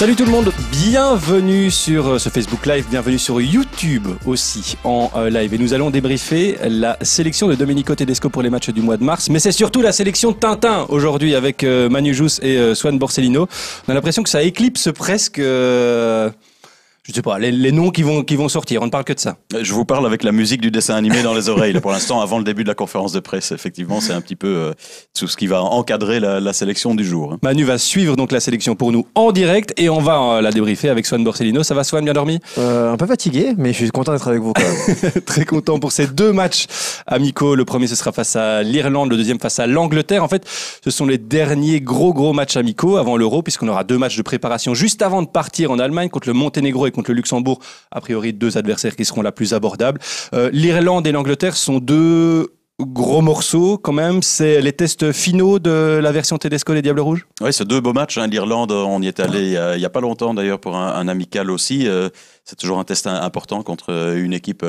Salut tout le monde, bienvenue sur euh, ce Facebook Live, bienvenue sur YouTube aussi en euh, live. Et nous allons débriefer la sélection de Domenico Tedesco pour les matchs du mois de mars. Mais c'est surtout la sélection Tintin aujourd'hui avec euh, Manu Jousse et Swan Borsellino. On a l'impression que ça éclipse presque je sais pas, les, noms qui vont, qui vont sortir. On ne parle que de ça. Je vous parle avec la musique du dessin animé dans les oreilles. pour l'instant, avant le début de la conférence de presse, effectivement, c'est un petit peu euh, tout ce qui va encadrer la, sélection du jour. Hein. Manu va suivre donc la sélection pour nous en direct et on va euh, la débriefer avec Swan Borsellino. Ça va, Swan Bien dormi euh, Un peu fatigué, mais je suis content d'être avec vous. Quand même. Très content pour ces deux matchs amicaux. Le premier, ce sera face à l'Irlande, le deuxième face à l'Angleterre. En fait, ce sont les derniers gros gros matchs amicaux avant l'Euro, puisqu'on aura deux matchs de préparation juste avant de partir en Allemagne contre le Monténégro et contre le Luxembourg, a priori deux adversaires qui seront la plus abordable. Euh, L'Irlande et l'Angleterre sont deux gros morceaux quand même, c'est les tests finaux de la version Tedesco des Diables Rouges Oui, c'est deux beaux matchs. Hein. L'Irlande, on y est allé il n'y a, pas longtemps d'ailleurs pour un, amical aussi. Euh, c'est toujours un test important contre euh, une équipe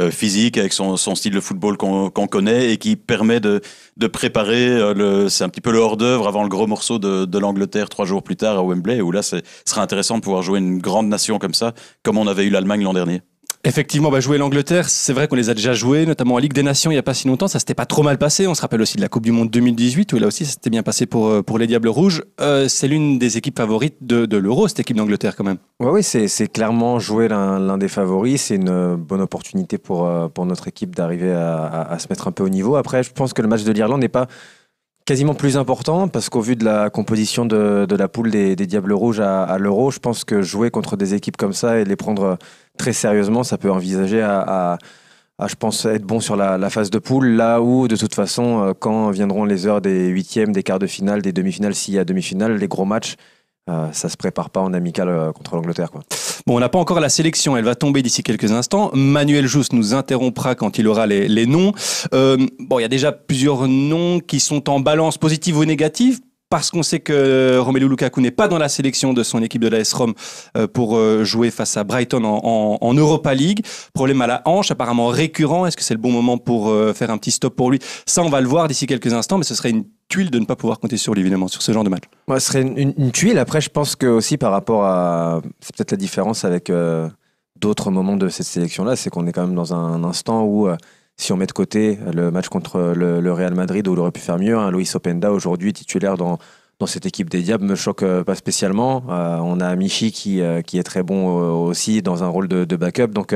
euh, physique, avec son, son, style de football qu'on connaît et qui permet de, de préparer, euh, le, c'est un petit peu le hors-d'œuvre avant le gros morceau de, de l'Angleterre trois jours plus tard à Wembley, où là, ce sera intéressant de pouvoir jouer une grande nation comme ça, comme on avait eu l'Allemagne l'an dernier. Effectivement, bah, jouer l'Angleterre, c'est vrai qu'on les a déjà joués, notamment en Ligue des Nations il n'y a pas si longtemps. Ça s'était pas trop mal passé. On se rappelle aussi de la Coupe du Monde 2018 où là aussi ça s'était bien passé pour, euh, pour les Diables Rouges. Euh, c'est l'une des équipes favorites de, l'Euro, cette équipe d'Angleterre quand même. oui, c'est clairement jouer l'un des favoris. C'est une euh, bonne opportunité pour, pour notre équipe d'arriver à, se mettre un peu au niveau. Après, je pense que le match de l'Irlande n'est pas quasiment plus important parce qu'au vu de la composition de, la poule des, Diables Rouges à, l'Euro, je pense que jouer contre des équipes comme ça et les prendre très sérieusement, ça peut envisager à, je pense, être bon sur la, la, phase de poule, là où, de toute façon, euh, quand viendront les heures des huitièmes, des quarts de finale, des demi-finales, s'il y a demi-finale, les gros matchs, euh, ça se prépare pas en amical euh, contre l'Angleterre. Bon, on n'a pas encore la sélection, elle va tomber d'ici quelques instants. Manuel Jousse nous interrompra quand il aura les, les noms. Euh, bon, il y a déjà plusieurs noms qui sont en balance positive ou négative. Parce qu'on sait que Romelu Lukaku n'est pas dans la sélection de son équipe de la s pour jouer face à Brighton en, Europa League. Problème à la hanche, apparemment récurrent. Est-ce que c'est le bon moment pour faire un petit stop pour lui Ça, on va le voir d'ici quelques instants, mais ce serait une tuile de ne pas pouvoir compter sur lui, évidemment, sur ce genre de match. Moi, ce serait une, tuile. Après, je pense que aussi par rapport à. C'est peut-être la différence avec euh, d'autres moments de cette sélection-là, c'est qu'on est quand même dans un instant où. Euh, si on met de côté le match contre le, Real Madrid où il aurait pu faire mieux, hein, Luis Openda aujourd'hui titulaire dans, dans cette équipe des Diables me choque euh, pas spécialement. on a Michi qui, qui est très bon aussi dans un rôle de, de backup. Donc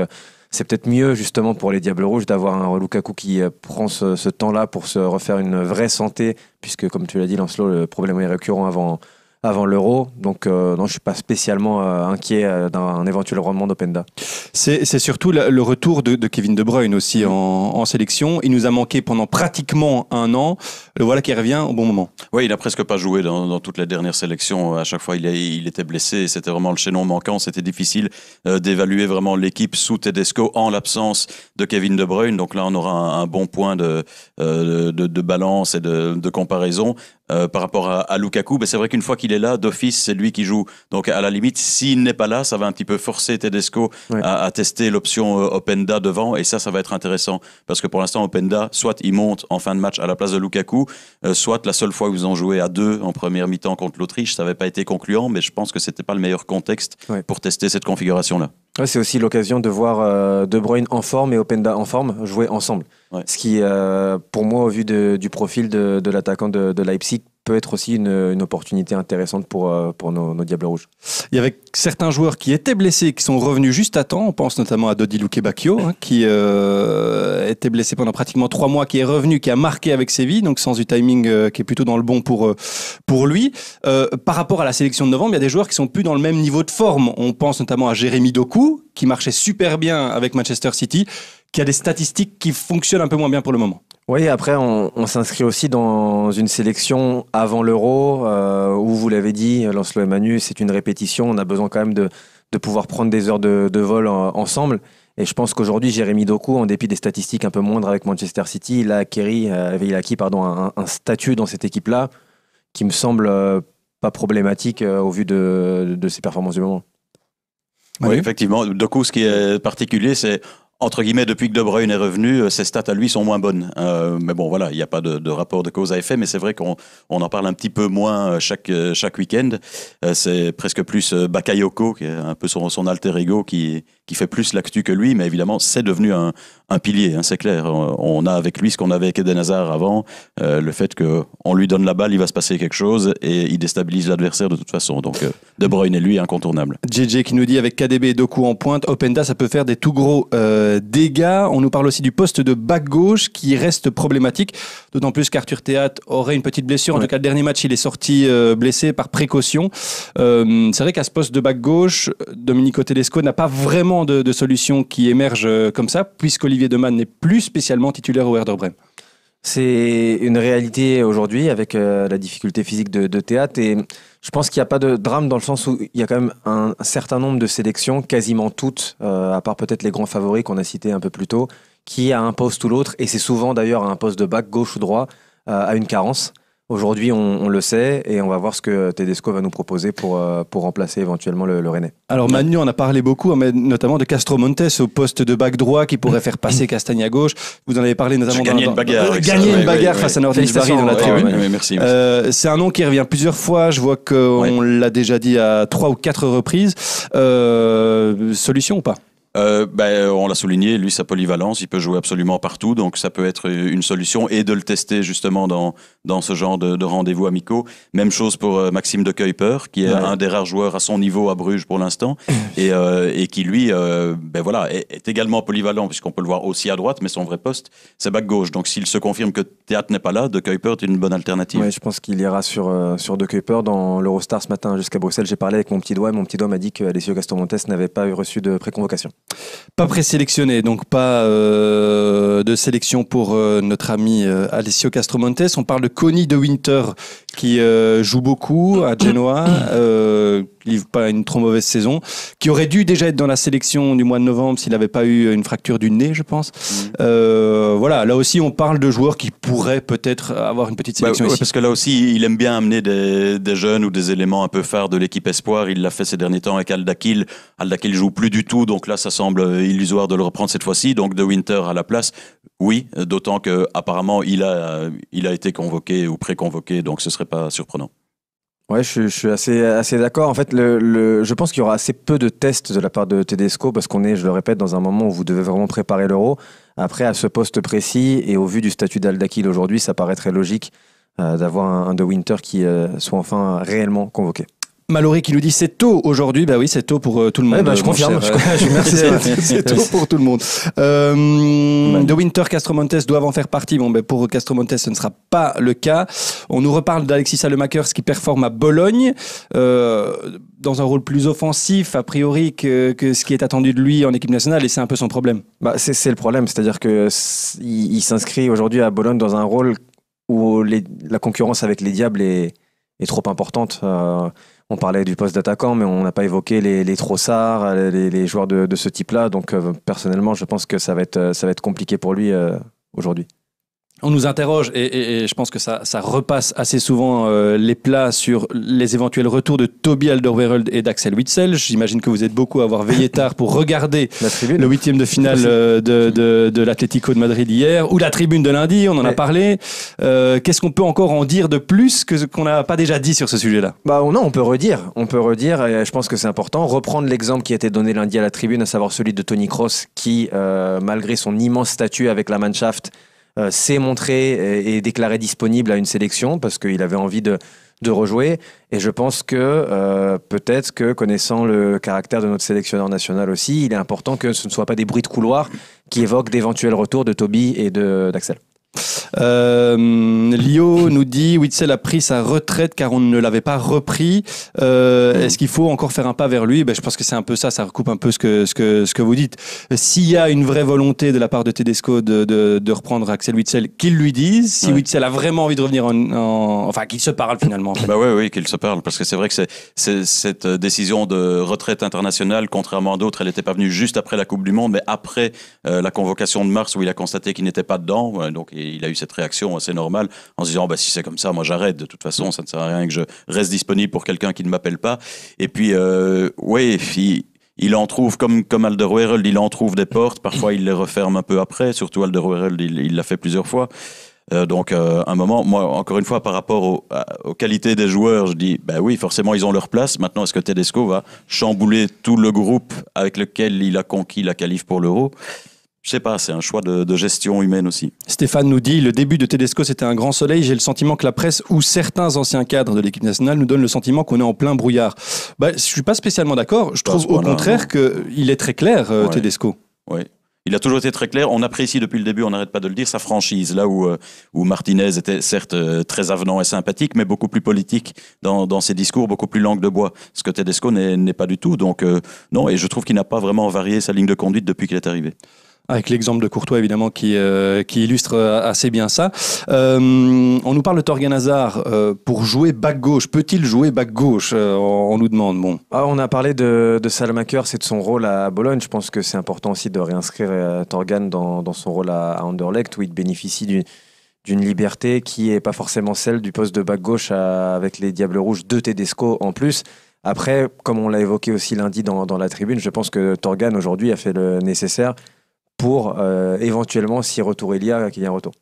c'est peut-être mieux justement pour les Diables Rouges d'avoir un Lukaku qui euh, prend ce, ce temps-là pour se refaire une vraie santé, puisque comme tu l'as dit Lancelot, le problème est récurrent avant avant l'Euro. Donc, euh, non, je ne suis pas spécialement euh, inquiet euh, d'un éventuel rendement d'Openda. C'est surtout le retour de, Kevin De Bruyne aussi en, sélection. Il nous a manqué pendant pratiquement un an. Le voilà qui revient au bon moment. Oui, il n'a presque pas joué dans, dans, toute la dernière sélection. À chaque fois, il, il était blessé. C'était vraiment le chaînon manquant. C'était difficile d'évaluer vraiment l'équipe sous Tedesco en l'absence de Kevin De Bruyne. Donc là, on aura un, bon point de, de, balance et de, de comparaison. Euh, par rapport à, Lukaku. Mais ben, c'est vrai qu'une fois qu'il est là, d'office, c'est lui qui joue. Donc à la limite, s'il n'est pas là, ça va un petit peu forcer Tedesco à, tester l'option euh, Openda devant. Et ça, ça va être intéressant. Parce que pour l'instant, Openda, soit il monte en fin de match à la place de Lukaku, euh, soit la seule fois où ils ont joué à deux en première mi-temps contre l'Autriche, ça n'avait pas été concluant. Mais je pense que ce n'était pas le meilleur contexte pour tester cette configuration-là c'est aussi l'occasion de voir euh, De Bruyne en forme et Openda en forme jouer ensemble. Ce qui, euh, pour moi, au vu du profil de, l'attaquant de, de, Leipzig, peut être aussi une, opportunité intéressante pour, euh, pour nos, nos, Diables Rouges. Il y avait certains joueurs qui étaient blessés, qui sont revenus juste à temps. On pense notamment à Dodi Lukebakio, hein, qui euh, était blessé pendant pratiquement trois mois, qui est revenu, qui a marqué avec Séville, donc sens du timing euh, qui est plutôt dans le bon pour, pour lui. par rapport à la sélection de novembre, il y a des joueurs qui sont plus dans le même niveau de forme. On pense notamment à Jérémy Doku, qui marchait super bien avec Manchester City, qu'il y a des statistiques qui fonctionnent un peu moins bien pour le moment. Oui, après, on, s'inscrit aussi dans une sélection avant l'euro, euh, où vous l'avez dit, Lancelot et Manu, c'est une répétition. On a besoin quand même de, pouvoir prendre des heures de, vol ensemble. Et je pense qu'aujourd'hui, Jérémy Doku, en dépit des statistiques un peu moindres avec Manchester City, il a euh, acquis, pardon, un, statut dans cette équipe-là qui me semble euh, pas problématique au vu de, de ses performances du moment. Oui, oui effectivement. Doku, ce qui est particulier, c'est entre guillemets, depuis que De Bruyne est revenu, euh, ses stats à lui sont moins bonnes. Euh, mais bon, voilà, il n'y a pas de, rapport de cause à effet, mais c'est vrai qu'on en parle un petit peu moins euh, chaque, chaque week-end. c'est presque plus Bakayoko, qui est un peu son, son alter ego, qui, qui fait plus l'actu que lui, mais évidemment, c'est devenu un, pilier, hein, c'est clair. On a avec lui ce qu'on avait avec Eden Hazard avant, euh, le fait qu'on lui donne la balle, il va se passer quelque chose et il déstabilise l'adversaire de toute façon. Donc euh, De Bruyne est lui incontournable. JJ qui nous dit avec KDB et Doku en pointe, Openda, ça peut faire des tout gros euh, dégâts. On nous parle aussi du poste de back gauche qui reste problématique, d'autant plus qu'Arthur Théat aurait une petite blessure. En tout cas, le dernier match, il est sorti blessé par précaution. c'est vrai qu'à ce poste de back gauche, Domenico Tedesco n'a pas vraiment de, solutions qui émergent euh, comme ça, puisqu'Olivier Deman n'est plus spécialement titulaire au Werder Bremen. C'est une réalité aujourd'hui avec euh, la difficulté physique de, théâtre et je pense qu'il n'y a pas de drame dans le sens où il y a quand même un, certain nombre de sélections, quasiment toutes, euh, à part peut-être les grands favoris qu'on a cités un peu plus tôt, qui à un poste ou l'autre, et c'est souvent d'ailleurs un poste de bac gauche ou droit, à une carence. Aujourd'hui, on, le sait et on va voir ce que Tedesco va nous proposer pour, euh, pour remplacer éventuellement le, René. Alors Manu, on a parlé beaucoup, hein, mais notamment de Castro Montes au poste de bac droit qui pourrait faire passer Castagne à gauche. Vous en avez parlé notamment dans, gagner une bagarre, euh, gagner une bagarre face à Nordic Barry dans la tribune. merci. Euh, c'est un nom qui revient plusieurs fois. Je vois qu'on l'a déjà dit à trois ou quatre reprises. solution ou pas euh, ben, on l'a souligné, lui, sa polyvalence, il peut jouer absolument partout, donc ça peut être une solution et de le tester justement dans, dans ce genre de, rendez-vous amicaux. Même chose pour euh, Maxime de Kuiper, qui est un des rares joueurs à son niveau à Bruges pour l'instant, euh, et, qui lui, ben voilà, est, également polyvalent, puisqu'on peut le voir aussi à droite, mais son vrai poste, c'est back gauche. Donc s'il se confirme que Théâtre n'est pas là, de Kuiper est une bonne alternative. Oui, je pense qu'il ira sur, sur de Kuiper dans l'Eurostar ce matin jusqu'à Bruxelles. J'ai parlé avec mon petit doigt et mon petit doigt m'a dit que Alessio Montes n'avait pas reçu de préconvocation. Pas présélectionné, donc pas euh, de sélection pour euh, notre ami euh, Alessio Castromontes. On parle de Connie de Winter qui joue beaucoup à Genoa, livre pas une trop mauvaise saison, qui aurait dû déjà être dans la sélection du mois de novembre s'il n'avait pas eu une fracture du nez, je pense. Mm. Euh, voilà, là aussi, on parle de joueurs qui pourraient peut-être avoir une petite bah, sélection. parce que là aussi, il aime bien amener des, jeunes ou des éléments un peu phares de l'équipe espoir. Il l'a fait ces derniers temps avec Aldakil. Aldakil joue plus du tout, donc là, ça semble illusoire de le reprendre cette fois-ci. Donc de Winter à la place, oui, d'autant que apparemment il a, il a été convoqué ou pré-convoqué, donc ce serait pas surprenant. Ouais, je, suis assez, assez d'accord. En fait, le, je pense qu'il y aura assez peu de tests de la part de Tedesco parce qu'on est, je le répète, dans un moment où vous devez vraiment préparer l'euro. Après, à ce poste précis et au vu du statut d'Aldakil aujourd'hui, ça paraît très logique euh, d'avoir un, De Winter qui euh, soit enfin réellement convoqué. Mallory qui nous dit c'est tôt aujourd'hui. Bah oui, c'est tôt pour euh, tout le monde. Bah, je euh, confirme. Euh, merci. c'est tôt pour tout le monde. De Winter, Castromontes doivent en faire partie. Bon, ben bah, pour Castromontes, ce ne sera pas le cas. On nous reparle d'Alexis Alemakers qui performe à Bologne dans un rôle plus offensif, a priori, que, que, ce qui est attendu de lui en équipe nationale. Et c'est un peu son problème. Bah, c'est le problème. C'est-à-dire qu'il il, s'inscrit aujourd'hui à Bologne dans un rôle où la concurrence avec les Diables est, est trop importante. On parlait du poste d'attaquant, mais on n'a pas évoqué les, les Trossards, les, joueurs de, de ce type-là. Donc, euh, personnellement, je pense que ça va être, euh, ça va être compliqué pour lui euh, aujourd'hui on nous interroge, et, je pense que ça, repasse assez souvent euh, les plats sur les éventuels retours de Toby Alderweireld et d'Axel Witzel. J'imagine que vous êtes beaucoup à avoir veillé tard pour regarder le huitième de finale euh, de, de l'Atlético de Madrid hier, ou la tribune de lundi, on en a parlé. Euh, qu'est-ce qu'on peut encore en dire de plus que qu'on n'a pas déjà dit sur ce sujet-là Bah non, on peut redire, on peut redire, et je pense que c'est important, reprendre l'exemple qui a été donné lundi à la tribune, à savoir celui de Tony Cross, qui, malgré son immense statut avec la Mannschaft, euh, s'est montré et, déclaré disponible à une sélection parce qu'il avait envie de, rejouer. Et je pense que euh, peut-être que connaissant le caractère de notre sélectionneur national aussi, il est important que ce ne soit pas des bruits de couloir qui évoquent d'éventuels retours de Toby et d'Axel. Euh, Lio nous dit Witzel a pris sa retraite car on ne l'avait pas repris. Euh, est-ce qu'il faut encore faire un pas vers lui ben, Je pense que c'est un peu ça, ça recoupe un peu ce que, vous dites. S'il y a une vraie volonté de la part de Tedesco de, reprendre Axel Witzel, qu'il lui dise. Si Witzel a vraiment envie de revenir en. enfin, qu'il se parle finalement. Bah oui, oui, qu'il se parle parce que c'est vrai que c'est cette décision de retraite internationale, contrairement à d'autres, elle n'était pas venue juste après la Coupe du Monde, mais après euh, la convocation de mars où il a constaté qu'il n'était pas dedans. Donc, il et il a eu cette réaction assez normale en se disant bah, si c'est comme ça, moi j'arrête. De toute façon, ça ne sert à rien que je reste disponible pour quelqu'un qui ne m'appelle pas. Et puis, euh, oui, il, en trouve, comme, comme Alderweireld, il en trouve des portes. Parfois, il les referme un peu après. Surtout, Alderweireld, il l'a fait plusieurs fois. Euh, donc, euh, un moment, moi, encore une fois, par rapport aux qualités des joueurs, je dis, ben oui, forcément, ils ont leur place. Maintenant, est-ce que Tedesco va chambouler tout le groupe avec lequel il a conquis la qualif pour l'Euro je sais pas, c'est un choix de, gestion humaine aussi. Stéphane nous dit le début de Tedesco c'était un grand soleil. J'ai le sentiment que la presse ou certains anciens cadres de l'équipe nationale nous donnent le sentiment qu'on est en plein brouillard. Bah, je suis pas spécialement d'accord. Je trouve au contraire qu'il est très clair euh, Tedesco. Oui, il a toujours été très clair. On apprécie depuis le début, on n'arrête pas de le dire, sa franchise. Là où, euh, où Martinez était certes euh, très avenant et sympathique, mais beaucoup plus politique dans, ses discours, beaucoup plus langue de bois. Ce que Tedesco n'est pas du tout. Donc, non, et je trouve qu'il n'a pas vraiment varié sa ligne de conduite depuis qu'il est arrivé. Avec l'exemple de Courtois, évidemment, qui, euh, qui illustre euh, assez bien ça. Euh, on nous parle de Torgan Hazard pour jouer back gauche. Peut-il jouer back gauche on, nous demande. Bon. Ah, on a parlé de, de Salmakers et de son rôle à Bologne. Je pense que c'est important aussi de réinscrire Torgan dans, son rôle à, à, Anderlecht, où il bénéficie d'une d'une liberté qui n'est pas forcément celle du poste de back gauche avec les Diables Rouges de Tedesco en plus. Après, comme on l'a évoqué aussi lundi dans, dans la tribune, je pense que Torgan aujourd'hui a fait le nécessaire pour euh, éventuellement, si retour il y a, qu'il y ait un retour.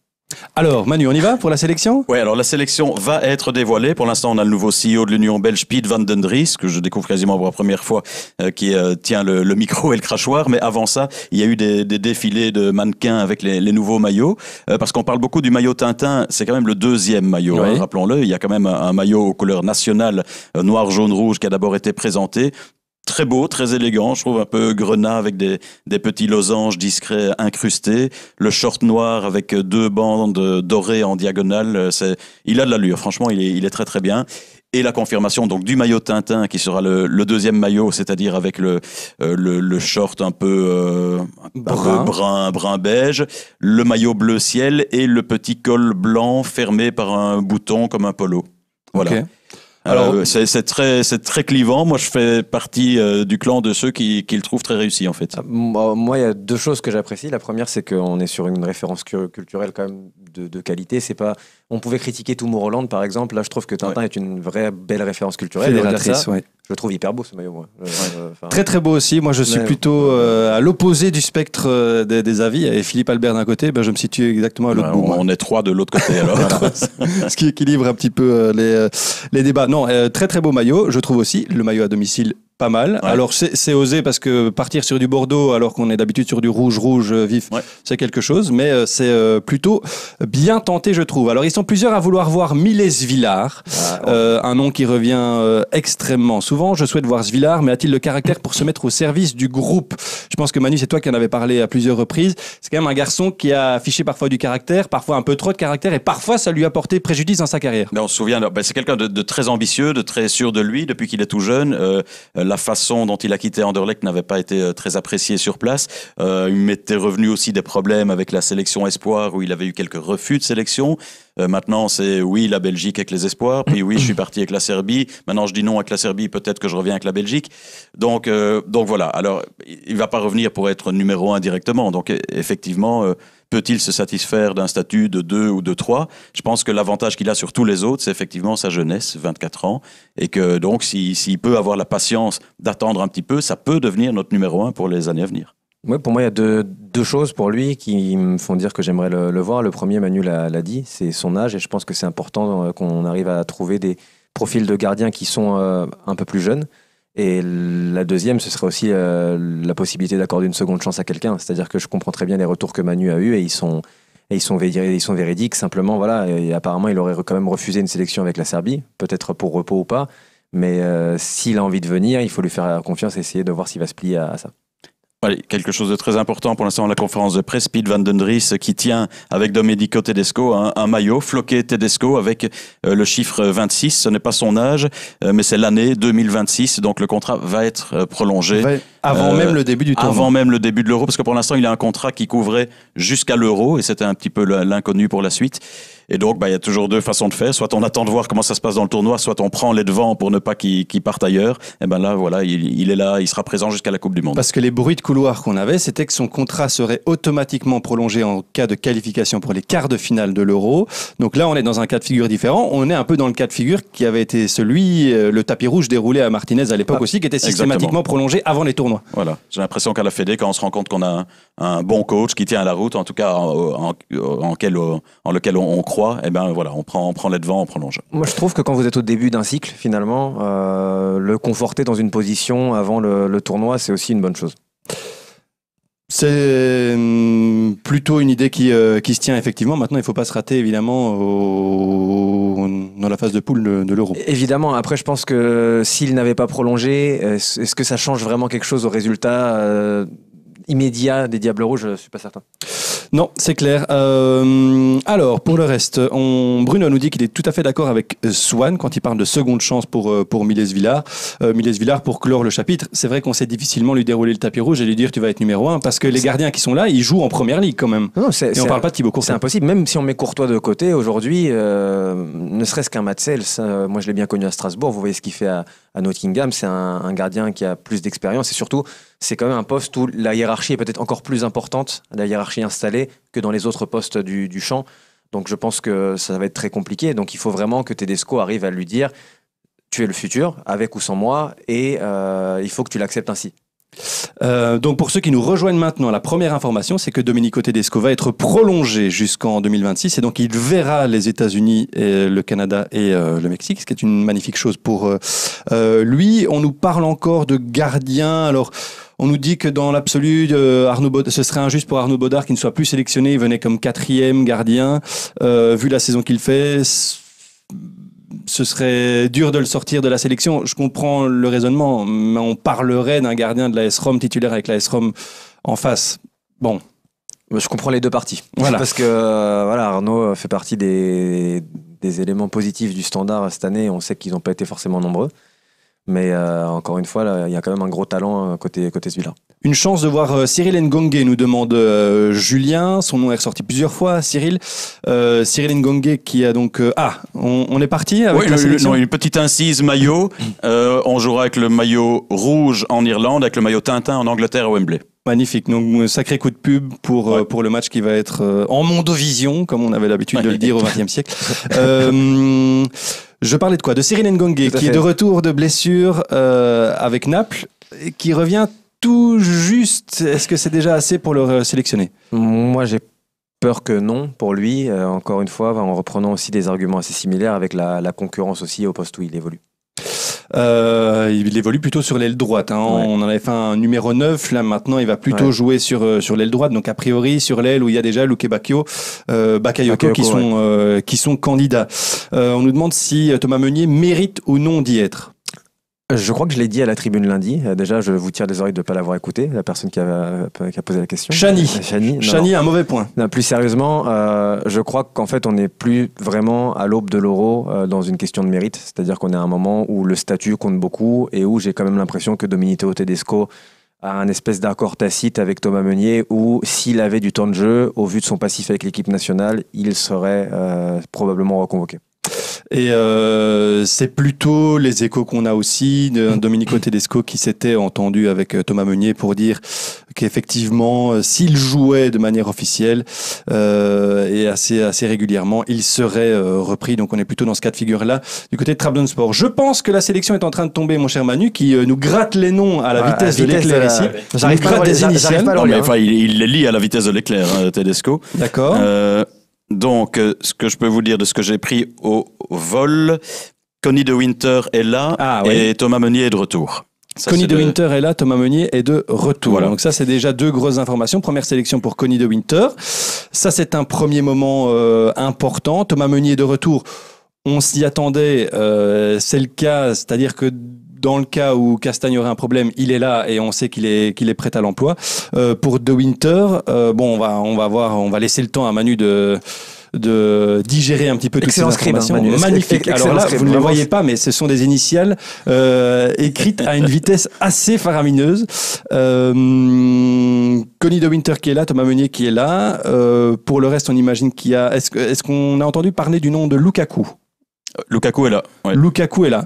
Alors, Manu, on y va pour la sélection Oui, alors la sélection va être dévoilée. Pour l'instant, on a le nouveau CEO de l'Union belge, Piet van den Dries, que je découvre quasiment pour la première fois, euh, qui euh, tient le, micro et le crachoir. Mais avant ça, il y a eu des, défilés de mannequins avec les, nouveaux maillots. parce qu'on parle beaucoup du maillot Tintin, c'est quand même le deuxième maillot, hein, rappelons-le. Il y a quand même un maillot aux couleurs nationales, noir, jaune, rouge, qui a d'abord été présenté, très beau, très élégant, je trouve un peu grenat avec des, petits losanges discrets incrustés. Le short noir avec deux bandes dorées en diagonale, il a de l'allure, franchement, il est, très très bien et la confirmation donc du maillot Tintin qui sera le, deuxième maillot, c'est-à-dire avec le, euh, le, short un peu, euh, brun. brun, beige, le maillot bleu ciel et le petit col blanc fermé par un bouton comme un polo. Voilà. Alors, euh, c'est très, c'est très clivant. Moi, je fais partie euh, du clan de ceux qui, qui, le trouvent très réussi, en fait. Euh, moi, il y a deux choses que j'apprécie. La première, c'est qu'on est sur une référence culturelle quand même de, qualité. C'est pas, on pouvait critiquer tout Hollande par exemple. Là, je trouve que Tintin est une vraie belle référence culturelle. Je trouve hyper beau ce maillot. très très beau aussi. Moi, je suis plutôt euh, à l'opposé du spectre euh, des, avis. Et Philippe Albert d'un côté, ben, je me situe exactement à l'autre bout. On, on est trois de l'autre côté alors. ce qui équilibre un petit peu euh, les, les débats. Non, très très beau maillot. Je trouve aussi le maillot à domicile pas mal. Alors c'est osé parce que partir sur du Bordeaux alors qu'on est d'habitude sur du rouge rouge euh, vif, c'est quelque chose, mais euh, c'est euh, plutôt bien tenté je trouve. Alors ils sont plusieurs à vouloir voir Miles Villard, ah, oh. un nom qui revient extrêmement souvent. Je souhaite voir ce mais a-t-il le caractère pour se mettre au service du groupe Je pense que Manu, c'est toi qui en avais parlé à plusieurs reprises. C'est quand même un garçon qui a affiché parfois du caractère, parfois un peu trop de caractère, et parfois ça lui a porté préjudice dans sa carrière. on se souvient, ben, c'est quelqu'un de, très ambitieux, de très sûr de lui depuis qu'il est tout jeune. Euh, la façon dont il a quitté Anderlecht n'avait pas été euh, très appréciée sur place. Euh, il m'était revenu aussi des problèmes avec la sélection espoir où il avait eu quelques refus de sélection. maintenant, c'est oui, la Belgique avec les espoirs, puis oui, je suis parti avec la Serbie. Maintenant, je dis non avec la Serbie, peut-être que je reviens avec la Belgique. Donc, donc voilà. Alors, il ne va pas revenir pour être numéro un directement. Donc, effectivement, peut-il se satisfaire d'un statut de 2 ou de 3 Je pense que l'avantage qu'il a sur tous les autres, c'est effectivement sa jeunesse, 24 ans, et que donc s'il si, peut avoir la patience d'attendre un petit peu, ça peut devenir notre numéro 1 pour les années à venir. Oui, pour moi, il y a deux, choses pour lui qui me font dire que j'aimerais le, voir. Le premier, Manu l'a dit, c'est son âge, et je pense que c'est important euh, qu'on arrive à trouver des profils de gardiens qui sont euh, un peu plus jeunes. Et la deuxième, ce serait aussi euh, la possibilité d'accorder une seconde chance à quelqu'un. C'est-à-dire que je comprends très bien les retours que Manu a eu et ils sont, ils sont, véridiques. Simplement, voilà, et apparemment, il aurait quand même refusé une sélection avec la Serbie, peut-être pour repos ou pas. Mais euh, s'il a envie de venir, il faut lui faire confiance et essayer de voir s'il va se plier à ça quelque chose de très important pour l'instant, la conférence de presse, Pete van den euh, qui tient avec Domenico Tedesco hein, un, maillot floqué Tedesco avec euh, le chiffre 26. Ce n'est pas son âge, euh, mais c'est l'année 2026, donc le contrat va être prolongé. avant même le début du Avant même le début de l'euro, parce que pour l'instant il a un contrat qui couvrait jusqu'à l'euro, et c'était un petit peu l'inconnu pour la suite. Et donc, bah, il y a toujours deux façons de faire. Soit on attend de voir comment ça se passe dans le tournoi, soit on prend les devants pour ne pas qu'ils partent ailleurs. Et ben là, voilà, il, est là, il sera présent jusqu'à la Coupe du Monde. Parce que les bruits de couloir qu'on avait, c'était que son contrat serait automatiquement prolongé en cas de qualification pour les quarts de finale de l'Euro. Donc là, on est dans un cas de figure différent. On est un peu dans le cas de figure qui avait été celui, euh, le tapis rouge déroulé à Martinez à l'époque ah, aussi, qui était systématiquement prolongé avant les tournois. Voilà. J'ai l'impression qu'à la Fédé, quand on se rend compte qu'on a un, bon coach qui tient à la route, en tout cas en, en, en, lequel on, on et eh ben voilà, on prend, on prend les devants, on prolonge. Moi, je trouve que quand vous êtes au début d'un cycle, finalement, euh, le conforter dans une position avant le, tournoi, c'est aussi une bonne chose. C'est hmm, plutôt une idée qui, euh, qui, se tient effectivement. Maintenant, il ne faut pas se rater évidemment dans la phase de poule de, l'euro. Évidemment, après, je pense que s'il n'avait pas prolongé, est-ce que ça change vraiment quelque chose au résultat euh, immédiat des Diables Rouges, je ne suis pas certain. Non, c'est clair. Euh, alors, pour le reste, Bruno nous dit qu'il est tout à fait d'accord avec Swan quand il parle de seconde chance pour, euh, pour Miles Villard. Euh, Miles Villard, pour clore le chapitre, c'est vrai qu'on sait difficilement lui dérouler le tapis rouge et lui dire tu vas être numéro un, parce que les gardiens qui sont là, ils jouent en première ligue quand même. Non, et on parle pas de Thibaut Courtois. C'est impossible, même si on met Courtois de côté aujourd'hui, ne serait-ce qu'un Matzels, moi je l'ai bien connu à Strasbourg, vous voyez ce qu'il fait à, à Nottingham. C'est un, gardien qui a plus d'expérience et surtout, c'est quand même un poste où la hiérarchie est peut-être encore plus importante, la hiérarchie installée, que dans les autres postes du, champ. Donc je pense que ça va être très compliqué. Donc il faut vraiment que Tedesco arrive à lui dire tu es le futur, avec ou sans moi, et euh, il faut que tu l'acceptes ainsi. Euh, donc pour ceux qui nous rejoignent maintenant, la première information, c'est que Domenico Tedesco va être prolongé jusqu'en 2026 et donc il verra les États-Unis, et le Canada et euh, le Mexique, ce qui est une magnifique chose pour euh, lui. On nous parle encore de gardien. Alors on nous dit que dans l'absolu, Arnaud ce serait injuste pour Arnaud Baudard qui ne soit plus sélectionné. Il venait comme quatrième gardien. vu la saison qu'il fait ce serait dur de le sortir de la sélection. Je comprends le raisonnement, mais on parlerait d'un gardien de la S-ROM titulaire avec la S-ROM en face. Bon. Je comprends les deux parties. Voilà. Parce que euh, voilà, Arnaud fait partie des, des éléments positifs du standard cette année. On sait qu'ils n'ont pas été forcément nombreux. Mais euh, encore une fois, il y a quand même un gros talent euh, côté, côté celui-là. Une chance de voir euh, Cyril Ngongue, nous demande Julien. Son nom est ressorti plusieurs fois, Cyril. Cyril Ngongue qui a donc... ah, on, est parti avec oui, une petite incise maillot. on jouera avec le maillot rouge en Irlande, avec le maillot Tintin en Angleterre au Wembley. Magnifique, donc sacré coup de pub pour, pour le match qui va être en mondovision, comme on avait l'habitude de le dire au XXe siècle. Je parlais de quoi De Cyril Ngongue, qui est de retour de blessure euh, avec Naples, qui revient tout juste. Est-ce que c'est déjà assez pour le sélectionner Moi, j'ai peur que non pour lui. Euh, encore une fois, en reprenant aussi des arguments assez similaires avec la concurrence aussi au poste où il évolue. Euh, il évolue plutôt sur l'aile droite. Hein. On en avait fait un numéro 9. Là, maintenant, il va plutôt jouer sur, euh, sur l'aile droite. Donc, a priori, sur l'aile où il y a déjà Luke Bakio, euh, Bakayoko, qui, sont, euh, qui sont candidats. on nous demande si Thomas Meunier mérite ou non d'y être. Je crois que je l'ai dit à la tribune lundi. Euh, déjà, je vous tire les oreilles de ne pas l'avoir écouté, la personne qui euh, a, posé la question. Chani. Euh, Chani, un mauvais point. plus sérieusement, je crois qu'en fait, on n'est plus vraiment à l'aube de l'euro dans une question de mérite. C'est-à-dire qu'on est à un moment où le statut compte beaucoup et où j'ai quand même l'impression que Dominique Tedesco a un espèce d'accord tacite avec Thomas Meunier où s'il avait du temps de jeu, au vu de son passif avec l'équipe nationale, il serait probablement reconvoqué. Et euh, c'est plutôt les échos qu'on a aussi de Domenico Tedesco qui s'était entendu avec euh, Thomas Meunier pour dire qu'effectivement, euh, s'il jouait de manière officielle euh, et assez, assez régulièrement, il serait euh, repris. Donc on est plutôt dans ce cas de figure-là du côté de Trabzonspor, Je pense que la sélection est en train de tomber, mon cher Manu, qui nous gratte les noms à la ah, vitesse de l'éclair ici. J'arrive pas à hein. il, il, les lit à la vitesse de l'éclair, hein, Tedesco. D'accord. Donc, euh, ce que je peux vous dire de ce que j'ai pris au vol, Connie de Winter est là ah, et Thomas Meunier est de retour. Connie de Winter est là, Thomas Meunier est de retour. Donc ça, c'est déjà deux grosses informations. Première sélection pour Connie de Winter. Ça, c'est un premier moment euh, important. Thomas Meunier est de retour. On s'y attendait, euh, c'est le cas, c'est-à-dire que dans le cas où Castagne aurait un problème, il est là et on sait qu'il est, qu'il est prêt à l'emploi. Euh, pour De Winter, euh, bon, on va, on va voir, on va laisser le temps à Manu de de digérer un petit peu toutes ces hein, Magnifique. Alors là, vous ne le voyez pas, mais ce sont des initiales euh, écrites à une vitesse assez faramineuse. Euh, Connie de Winter qui est là, Thomas Meunier qui est là. Euh, pour le reste, on imagine qu'il y a. Est-ce, est-ce qu'on a entendu parler du nom de Lukaku Lukaku est là. Lukaku est là.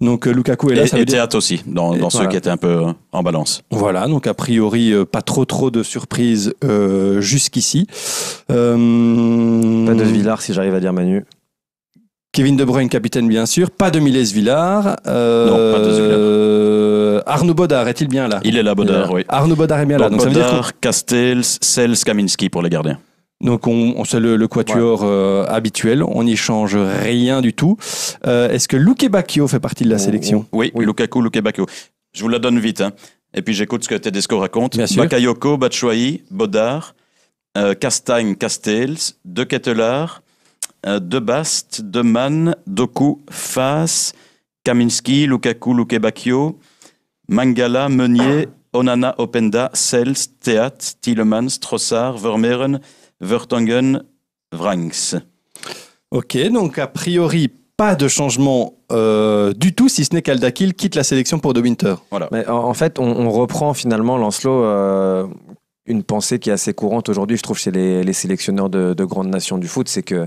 Donc euh, Lukaku est là. Et, ça aussi, dans, ceux qui étaient un peu euh, en balance. Voilà, donc a priori, euh, pas trop trop de surprises jusqu'ici. Pas de Villard, si j'arrive à dire Manu. Kevin De Bruyne, capitaine bien sûr. Pas de Miles Villard. Non, pas de Villard. Arnaud Bodard est-il bien là Il est là, Bodard, oui. Arnaud Bodard est bien là. Donc, Castells, Sels, Kaminski pour les gardiens. Donc on, on c'est le, quatuor euh, habituel, on n'y change rien du tout. Euh, est-ce que Luke Bacchio fait partie de la oh, sélection oh. Oui, oui. Lukaku, Luke Bacchio. Je vous la donne vite, hein. et puis j'écoute ce que Tedesco raconte. Bakayoko, Batshuayi, Bodar, euh, Castells, De De Bast, De Man, Doku, Fass, Kaminski, Lukaku, Luke Bacchio, Mangala, Meunier, Onana, Openda, Sels, Teat, Tillemans, Trossard, Vermeeren, Vertonghen, Wrangs. Ok, donc a priori, pas de changement euh, du tout, si ce n'est qu'Aldakil quitte la sélection pour De Winter. Voilà. Mais en, fait, on, reprend finalement, Lancelot, euh, une pensée qui est assez courante aujourd'hui, je trouve, chez les, sélectionneurs de, grandes nations du foot, c'est que,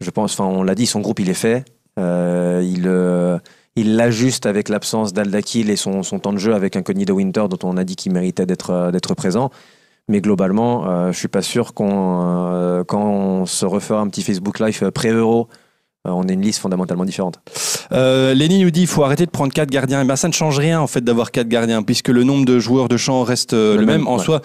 je pense, enfin, on l'a dit, son groupe, il est fait. Euh, il il l'ajuste avec l'absence d'Aldakil et son, son, temps de jeu avec un cogni de Winter dont on a dit qu'il méritait d'être présent. Mais globalement, euh, je ne suis pas sûr qu'on, euh, quand on se refera un petit Facebook Live euh, pré-euro, on ait une liste fondamentalement différente. Euh, Lenny nous dit qu'il faut arrêter de prendre 4 gardiens. Et eh ben, ça ne change rien en fait d'avoir 4 gardiens, puisque le nombre de joueurs de champ reste le, même, en soi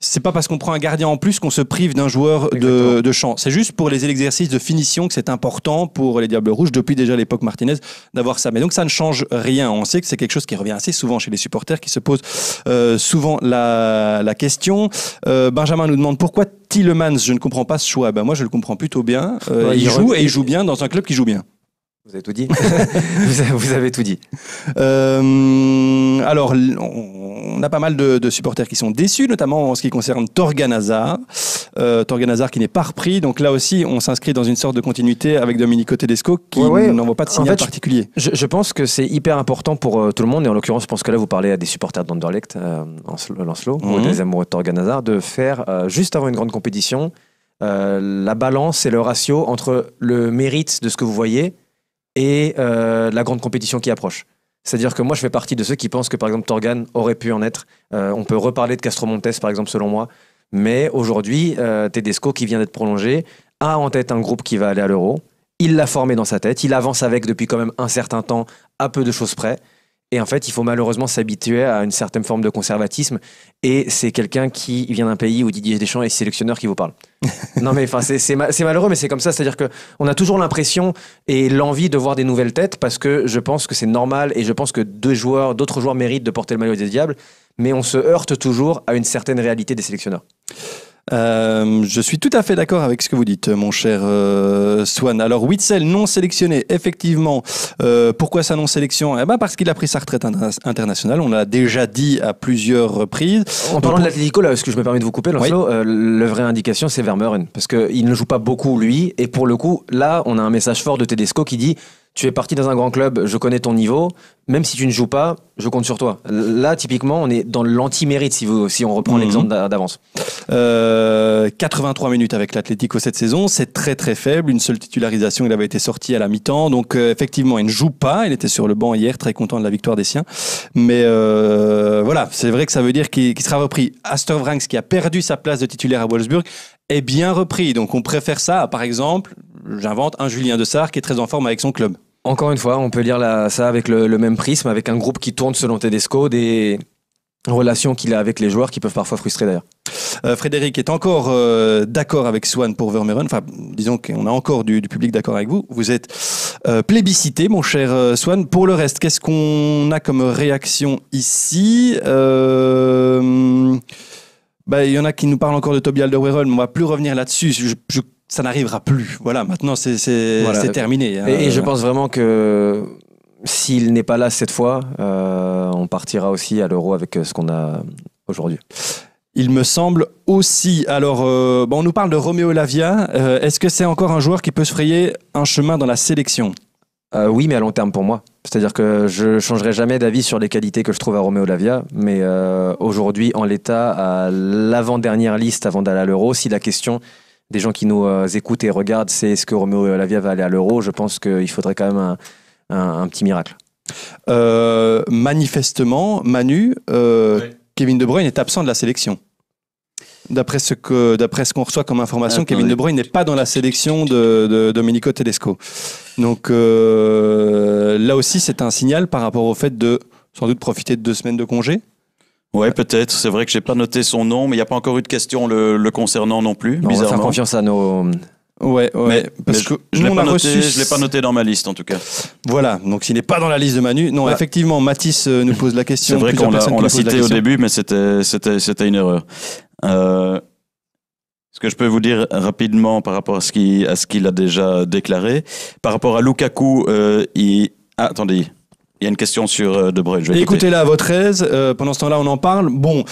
c'est pas parce qu'on prend un gardien en plus qu'on se prive d'un joueur de, de, champ. C'est juste pour les exercices de finition que c'est important pour les Diables Rouges, depuis déjà l'époque Martinez, d'avoir ça. Mais donc ça ne change rien. On sait que c'est quelque chose qui revient assez souvent chez les supporters, qui se posent euh, souvent la, la question. Euh, Benjamin nous demande pourquoi Tillemans, je ne comprends pas ce choix. Ben moi, je le comprends plutôt bien. Euh, il, joue et il joue bien dans un club qui joue bien. Vous avez tout dit vous, avez, tout dit. Euh, alors, on a pas mal de, supporters qui sont déçus, notamment en ce qui concerne Torgan Hazard. Euh, Torgan Hazard qui n'est pas repris. Donc là aussi, on s'inscrit dans une sorte de continuité avec Dominico Tedesco qui n'envoie pas de signal particulier. Je, pense que c'est hyper important pour euh, tout le monde. Et en l'occurrence, je pense que là, vous parlez à des supporters d'Anderlecht, Lancelot, euh, ou mhm. des amoureux de Torgan Hazard, de faire, juste avant une grande compétition, la balance et le ratio entre le mérite de ce que vous voyez et euh, la grande compétition qui approche. C'est-à-dire que moi, je fais partie de ceux qui pensent que, par exemple, Torgan aurait pu en être. Euh, on peut reparler de Montes, par exemple, selon moi. Mais aujourd'hui, euh, Tedesco, qui vient d'être prolongé, a en tête un groupe qui va aller à l'Euro. Il l'a formé dans sa tête. Il avance avec depuis quand même un certain temps, à peu de choses près. Et en fait, il faut malheureusement s'habituer à une certaine forme de conservatisme. Et c'est quelqu'un qui vient d'un pays où Didier Deschamps est sélectionneur qui vous parle. non, mais c'est malheureux, mais c'est comme ça. C'est-à-dire qu'on a toujours l'impression et l'envie de voir des nouvelles têtes parce que je pense que c'est normal et je pense que deux joueurs, d'autres joueurs méritent de porter le maillot des diables. Mais on se heurte toujours à une certaine réalité des sélectionneurs. Euh, je suis tout à fait d'accord avec ce que vous dites, mon cher euh, Swan. Alors, Witzel non sélectionné, effectivement. Euh, pourquoi sa non sélection eh ben Parce qu'il a pris sa retraite internationale. On l'a déjà dit à plusieurs reprises. En parlant de l'Atlético, là, ce que je me permets de vous couper, Lancelot, euh, le vraie indication, c'est Vermeuren. Parce qu'il ne joue pas beaucoup, lui. Et pour le coup, là, on a un message fort de Tedesco qui dit tu es parti dans un grand club, je connais ton niveau, même si tu ne joues pas, je compte sur toi. Là, typiquement, on est dans l'anti-mérite, si, on reprend mhm. l'exemple d'avance. 83 euh, minutes avec l'Atlético cette saison, c'est très très faible. Une seule titularisation, il avait été sorti à la mi-temps. Donc, euh, effectivement, il ne joue pas. Il était sur le banc hier, très content de la victoire des siens. Mais euh, voilà, c'est vrai que ça veut dire qu'il sera repris. Astor Vranks, qui a perdu sa place de titulaire à Wolfsburg, est bien repris. Donc, on préfère ça par exemple, j'invente, un Julien Dessart qui est très en forme avec son club. Encore une fois, on peut lire ça avec le, même prisme, avec un groupe qui tourne selon Tedesco, des relations qu'il a avec les joueurs qui peuvent parfois frustrer d'ailleurs. Euh, Frédéric est encore euh, d'accord avec Swan pour Vermeeren. Enfin, disons qu'on a encore du, public d'accord avec vous. Vous êtes euh, plébiscité, mon cher Swan. Pour le reste, qu'est-ce qu'on a comme réaction ici bah, il y en a qui nous parlent encore de Toby Alderweireld. On ne va plus revenir là-dessus. je ça n'arrivera plus. Voilà, maintenant c'est c'est terminé. Hein. Et, je pense vraiment que s'il n'est pas là cette fois, euh, on partira aussi à l'euro avec euh, ce qu'on a aujourd'hui. Il me semble aussi. Alors, euh, bon, on nous parle de Romeo Lavia. Est-ce que c'est encore un joueur qui peut se frayer un chemin dans la sélection oui, mais à long terme pour moi. C'est-à-dire que je changerai jamais d'avis sur les qualités que je trouve à Roméo Lavia, mais aujourd'hui, en l'état, à l'avant-dernière liste avant d'aller à l'Euro, si la question des gens qui nous euh, écoutent et regardent, c'est est-ce que Roméo Lavia va aller à l'euro Je pense qu'il faudrait quand même un, petit miracle. Euh, manifestement, Manu, euh, Kevin De Bruyne est absent de la sélection. D'après ce que, d'après qu'on reçoit comme information, Kevin De Bruyne n'est pas dans la sélection de, Domenico Tedesco. Donc là aussi, c'est un signal par rapport au fait de sans doute profiter de deux semaines de congé Ouais, peut-être. C'est vrai que j'ai pas noté son nom, mais il n'y a pas encore eu de question le, concernant non plus. bizarrement. On va faire confiance à nos. Euh, ouais, ouais. je, ne l'ai pas reçu... noté. Je l'ai pas noté dans ma liste en tout cas. Voilà. Donc il n'est pas dans la liste de Manu. Non, effectivement, Mathis euh, nous pose la question. C'est vrai qu'on l'a, cité au début, mais c'était, c'était, c'était une erreur. Euh, ce que je peux vous dire rapidement par rapport à ce qu'il, à ce qu'il a déjà déclaré, par rapport à Lukaku, il, ah, attendez, il y a une question sur euh, De Bruyne. Écoutez-la à votre aise. Euh, pendant ce temps-là, on en parle. Bon.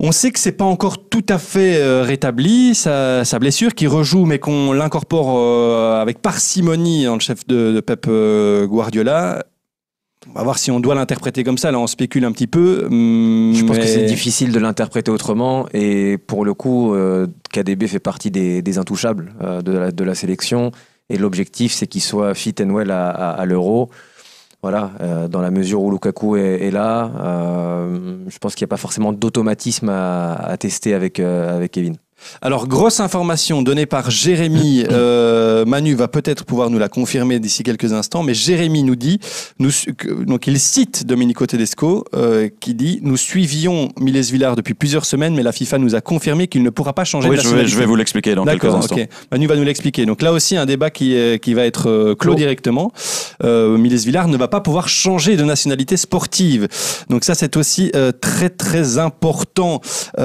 On sait que c'est pas encore tout à fait euh, rétabli, sa, sa, blessure qui rejoue, mais qu'on l'incorpore avec parcimonie en le chef de, Pep Guardiola. On va voir si on doit l'interpréter comme ça. Là, on spécule un petit peu. Mm, Je pense que c'est difficile de l'interpréter autrement. Et pour le coup, KDB fait partie des, intouchables de la, sélection. Et l'objectif, c'est qu'il soit fit and well à l'euro. Voilà, euh, dans la mesure où Lukaku est, est là, euh, je pense qu'il n'y a pas forcément d'automatisme à, à, tester avec, euh, avec Kevin. Alors, grosse information donnée par Jérémy. Euh, Manu va peut-être pouvoir nous la confirmer d'ici quelques instants, mais Jérémy nous dit, nous, donc il cite Domenico Tedesco, euh, qui dit Nous suivions Miles Villard depuis plusieurs semaines, mais la FIFA nous a confirmé qu'il ne pourra pas changer de je Oui je vais vous l'expliquer dans quelques instants. Manu va nous l'expliquer. Donc là aussi, un débat qui, qui va être euh, clos directement. Euh, Miles Villard ne va pas pouvoir changer de nationalité sportive. Donc ça, c'est aussi très, très important. Pat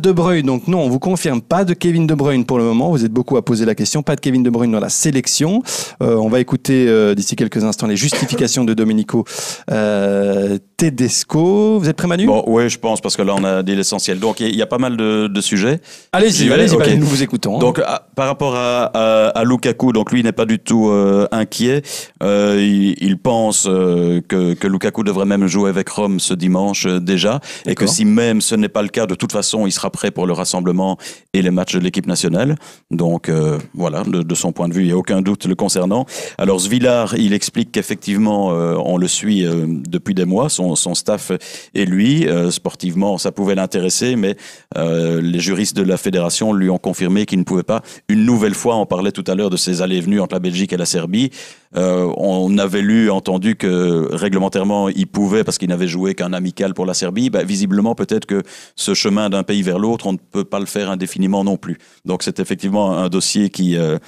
de breuil donc non, on vous confirme pas de Kevin De Bruyne pour le moment. Vous êtes beaucoup à poser la question. Pas de Kevin De Bruyne dans la sélection. Euh, on va écouter euh, d'ici quelques instants les justifications de Domenico euh, Tedesco. Vous êtes prêt, Manu Bon, oui, je pense, parce que là, on a dit l'essentiel. Donc, il y, a pas mal de, sujets. Allez-y, nous vous écoutons. Donc, par rapport à, Lukaku, donc lui, n'est pas du tout euh, inquiet. Euh, il, pense euh, que, Lukaku devrait même jouer avec Rome ce dimanche déjà, et que si même ce n'est pas le cas, de toute façon, il sera prêt pour le rassemblement et les matchs de l'équipe nationale. Donc, voilà, de, son point de vue, il n'y a aucun doute le concernant. Alors, Zvilar, il explique qu'effectivement, on le suit depuis des mois, son son, staff et lui. Euh, sportivement, ça pouvait l'intéresser, mais euh, les juristes de la fédération lui ont confirmé qu'il ne pouvait pas. Une nouvelle fois, on parlait tout à l'heure de ces allées et venues entre la Belgique et la Serbie. Euh, on avait lu, entendu que réglementairement, il pouvait, parce qu'il n'avait joué qu'un amical pour la Serbie. Bah, visiblement, peut-être que ce chemin d'un pays vers l'autre, on ne peut pas le faire indéfiniment non plus. Donc c'est effectivement un dossier qui... Euh,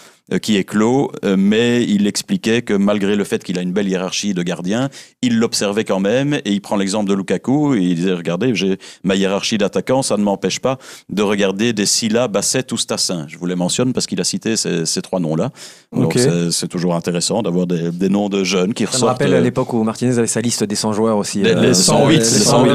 qui est clos, euh, mais il expliquait que malgré le fait qu'il a une belle hiérarchie de gardiens, il l'observait quand même et il prend l'exemple de Lukaku et il disait regardez j'ai ma hiérarchie d'attaquants ça ne m'empêche pas de regarder des Silla, Basset ou Stassin. Je vous les mentionne parce qu'il a cité ces, trois noms là. Donc c'est toujours intéressant d'avoir des, noms de jeunes qui ressortent. Ça me rappelle à euh, l'époque où Martinez avait sa liste des 100 joueurs aussi. Les, 108, les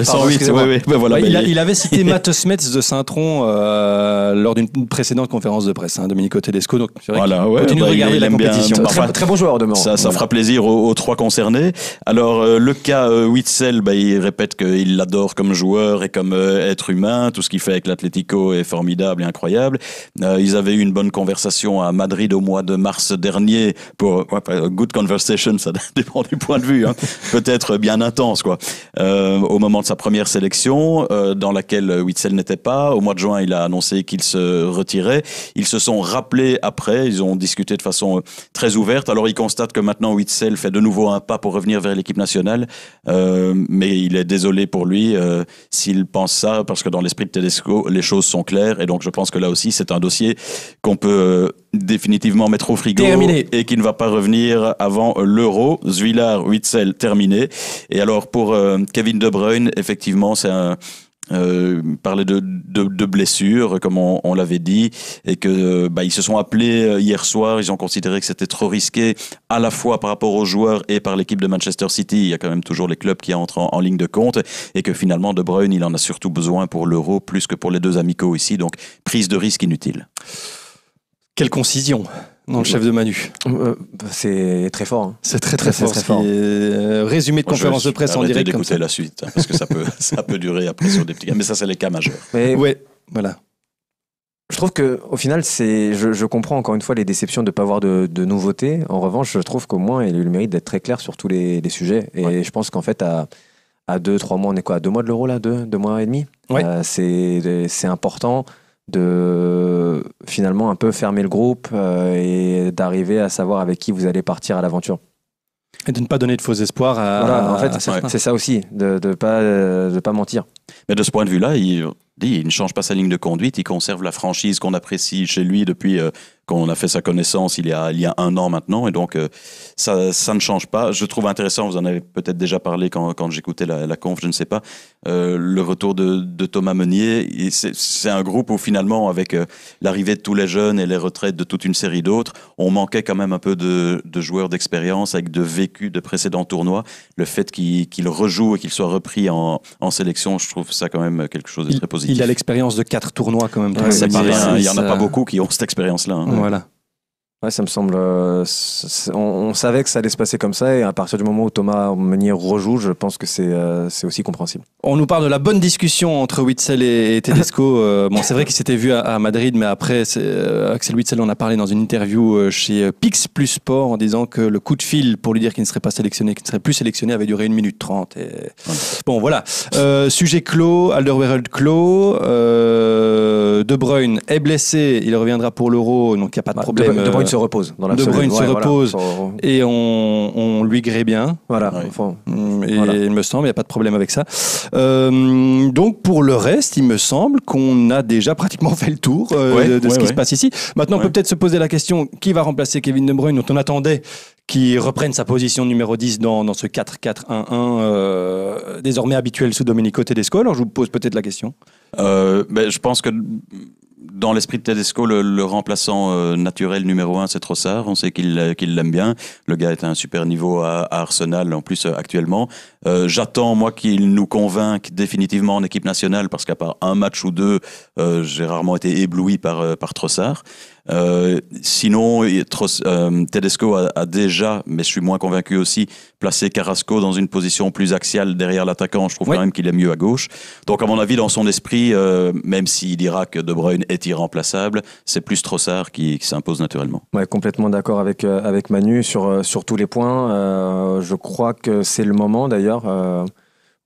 108, voilà, bah, il, avait cité Matt Smets de Saint-Tron euh, lors d'une précédente conférence de presse, hein, Domenico Tedesco. Donc, c'est voilà, ouais, bah, la compétition. très, bon joueur demain. Ça, ça fera plaisir aux, trois concernés. Alors, euh, le cas Witzel, bah, il répète qu'il l'adore comme joueur et comme être humain. Tout ce qu'il fait avec l'Atlético est formidable et incroyable. ils avaient eu une bonne conversation à Madrid au mois de mars dernier pour, good conversation, ça dépend du point de vue, hein. peut-être bien intense quoi. Euh, au moment de sa première sélection, euh, dans laquelle Witzel n'était pas, au mois de juin, il a annoncé qu'il se retirait. Ils se sont rappelés après, ils ont discuté de façon euh, très ouverte. Alors il constate que maintenant Witzel fait de nouveau un pas pour revenir vers l'équipe nationale, mais il est désolé pour lui s'il pense ça, parce que dans l'esprit de Tedesco, les choses sont claires, et donc je pense que là aussi, c'est un dossier qu'on peut définitivement mettre au frigo et qui ne va pas revenir avant l'Euro. Zwillar, Witzel, terminé. Et alors pour euh, Kevin De Bruyne, effectivement, c'est un euh, de, de, blessures, comme on, l'avait dit, et que euh, bah, ils se sont appelés euh, hier soir. Ils ont considéré que c'était trop risqué, à la fois par rapport aux joueurs et par l'équipe de Manchester City. Il y a quand même toujours les clubs qui entrent en, en ligne de compte, et que finalement De Bruyne, il en a surtout besoin pour l'Euro plus que pour les deux amicaux ici. Donc prise de risque inutile. Quelle concision non, le chef de Manu. Euh, c'est très fort. Hein. C'est très très, fort. Euh, résumé de conférence de presse en direct. d'écouter la suite, hein, parce que ça peut, ça peut durer après sur des petits cas. Mais ça, c'est les cas majeurs. Mais ouais, voilà. Je trouve que au final, c'est, je, je, comprends encore une fois les déceptions de ne pas avoir de, nouveautés. En revanche, je trouve qu'au moins, il a eu le mérite d'être très clair sur tous les, sujets. Et je pense qu'en fait, à, à deux, trois mois, on est quoi, à deux mois de l'euro là, deux, deux mois et demi. Ouais. Euh, c'est, c'est important de finalement un peu fermer le groupe euh, et d'arriver à savoir avec qui vous allez partir à l'aventure. Et de ne pas donner de faux espoirs à. Voilà, en fait, c'est ça aussi, de ne pas, euh, pas mentir. Mais de ce point de vue-là, il, dit, il ne change pas sa ligne de conduite, il conserve la franchise qu'on apprécie chez lui depuis euh, qu'on a fait sa connaissance il y a, un an maintenant. Et donc, euh, ça, ne change pas. Je trouve intéressant, vous en avez peut-être déjà parlé quand, quand j'écoutais la, conf, je ne sais pas, euh, le retour de, Thomas Meunier. C'est un groupe où finalement, avec euh, l'arrivée de tous les jeunes et les retraites de toute une série d'autres, on manquait quand même un peu de, joueurs d'expérience avec de vécu de précédents tournois. Le fait qu'il rejoue et qu'il soit repris en, sélection, je trouve ça quand même quelque chose de très positif. Il, a l'expérience de quatre tournois quand même. Hein, il n'y en a pas beaucoup qui ont cette expérience-là. Hein. Voilà. Ouais, ça me semble. Euh, on, savait que ça allait se passer comme ça, et à partir du moment où Thomas Meunier rejoue, je pense que c'est euh, aussi compréhensible. On nous parle de la bonne discussion entre Witzel et, Tedesco. Euh, bon, c'est vrai qu'ils s'étaient vus à, Madrid, mais après, Axel Witzel en a parlé dans une interview chez Pix Plus Sport en disant que le coup de fil pour lui dire qu'il ne serait pas sélectionné, qu'il ne serait plus sélectionné, avait duré 1 minute 30. Et... Bon, voilà. sujet clos, Alderweireld clos. De Bruyne est blessé, il reviendra pour l'Euro, donc il n'y a pas de bah, problème. De Bruyne, se repose dans la De Bruyne se repose et on, lui gré bien. Voilà. Mm, et il me semble, il n'y a pas de problème avec ça. Euh, donc pour le reste, il me semble qu'on a déjà pratiquement fait le tour euh, de, ce qui se passe ici. Maintenant, on peut peut-être se poser la question qui va remplacer Kevin De Bruyne, dont on attendait qu'il reprenne sa position numéro 10 dans, ce 4-4-1-1 euh, désormais habituel sous Domenico Tedesco. Alors je vous pose peut-être la question. Ben, je pense que dans l'esprit de Tedesco, le, remplaçant euh, naturel numéro un, c'est Trossard. On sait euh, qu'il l'aime bien. Le gars est à un super niveau à, Arsenal, en plus, euh, actuellement. J'attends, moi, qu'il nous convainque définitivement en équipe nationale, parce qu'à part un match ou deux, j'ai rarement été ébloui par, par Trossard. Euh, sinon, euh, Tedesco a, déjà, mais je suis moins convaincu aussi, placé Carrasco dans une position plus axiale derrière l'attaquant. Je trouve quand même qu'il est mieux à gauche. Donc, à mon avis, dans son esprit, euh, même s'il dira que De Bruyne est irremplaçable, c'est plus Trossard qui, s'impose naturellement. Ouais, complètement d'accord avec, avec Manu sur, sur tous les points. je crois que c'est le moment d'ailleurs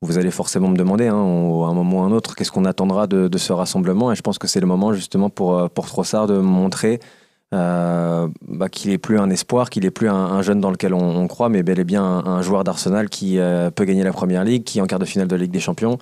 vous allez forcément me demander, hein, à un moment ou à un autre, qu'est-ce qu'on attendra de, ce rassemblement. Et je pense que c'est le moment justement pour, euh, pour Trossard de montrer euh, bah, qu'il n'est plus un espoir, qu'il n'est plus un, jeune dans lequel on, croit, mais bel et bien un, joueur d'Arsenal qui euh, peut gagner la Première Ligue, qui est en quart de finale de Ligue des Champions,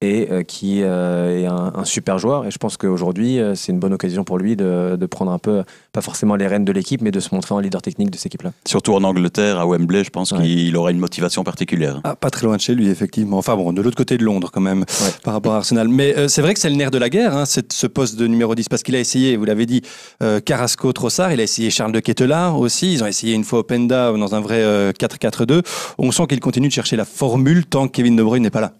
et euh, qui euh, est un, super joueur. Et je pense qu'aujourd'hui, euh, c'est une bonne occasion pour lui de, prendre un peu, pas forcément les rênes de l'équipe, mais de se montrer en leader technique de cette équipe-là. Surtout en Angleterre, à Wembley, je pense qu'il aura une motivation particulière. Ah, pas très loin de chez lui, effectivement. Enfin bon, de l'autre côté de Londres quand même, par rapport à Arsenal. Mais c'est vrai que c'est le nerf de la guerre, hein, ce poste de numéro 10, parce qu'il a essayé, vous l'avez dit, Carrasco, Trossard, il a essayé Charles de Kettelard aussi, ils ont essayé une fois Openda dans un vrai 4-4-2. On sent qu'il continue de chercher la formule tant que Kevin De Bruyne n'est pas là.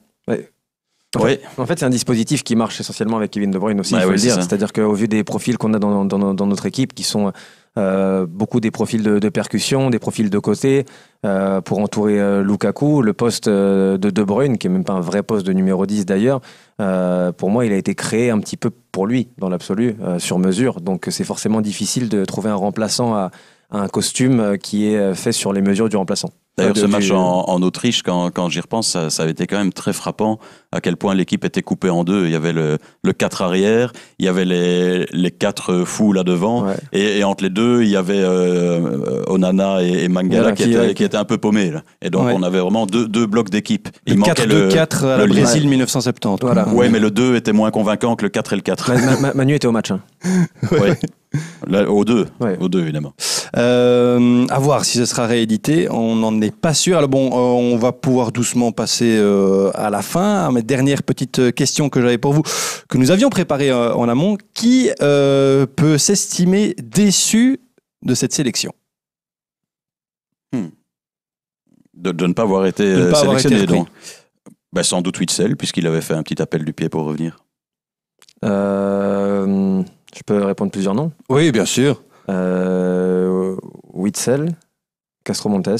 Oui. En fait, c'est un dispositif qui marche essentiellement avec Kevin De Bruyne aussi, je bah veux dire. C'est-à-dire qu'au vu des profils qu'on a dans, notre équipe, qui sont euh, beaucoup des profils de, percussion, des profils de côté, euh, pour entourer euh, Lukaku, le poste de De Bruyne, qui est même pas un vrai poste de numéro 10 d'ailleurs, pour moi, il a été créé un petit peu pour lui, dans l'absolu, sur mesure. Donc, c'est forcément difficile de trouver un remplaçant à un costume qui est fait sur les mesures du remplaçant. D'ailleurs, ah, ce match euh, en, Autriche, quand, quand j'y repense, ça, ça, avait été quand même très frappant à quel point l'équipe était coupée en deux. Il y avait le, le 4 arrière, il y avait les, les 4 fous là devant, et, entre les deux, il y avait euh, Onana et, Mangala qui, était étaient, qui, un peu paumés. Et donc, on avait vraiment deux, deux blocs d'équipe. Le 4, 2, 4 à le Brésil 1970. Voilà. Oui, mais le 2 était moins convaincant que le 4 et le 4. Manu était au match. Hein. Là, aux deux, deux évidemment. Euh, à voir si ce sera réédité. On en est pas sûr. Alors bon, euh, on va pouvoir doucement passer euh, à la fin. Ah, Mes dernière petite euh, question que j'avais pour vous, que nous avions préparée en amont, qui peut s'estimer déçu de cette sélection hmm. de, ne pas avoir été sélectionné, bah, sans doute Witzel, puisqu'il avait fait un petit appel du pied pour revenir. je peux répondre plusieurs noms Oui, bien sûr. Euh, Witzel, Castro Montes,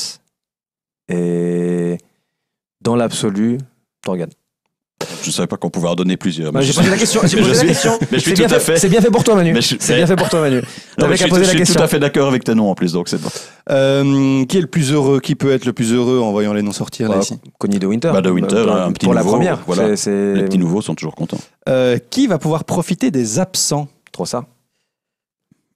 et dans l'absolu, Torgan. Je ne savais pas qu'on pouvait en donner plusieurs. Bah, j'ai posé la question. Posé la question. C'est bien fait pour toi, Manu. C'est bien fait pour toi, Manu. je, suis, je suis tout à fait d'accord avec tes noms en plus, donc c'est bon. Euh, qui est le plus heureux Qui peut être le plus heureux en voyant les noms sortir bah, là de Winter. Bah, de Winter, euh, un petit pour nouveau, la première. Les petits nouveaux sont toujours contents. Euh, qui va pouvoir profiter des absents Trop ça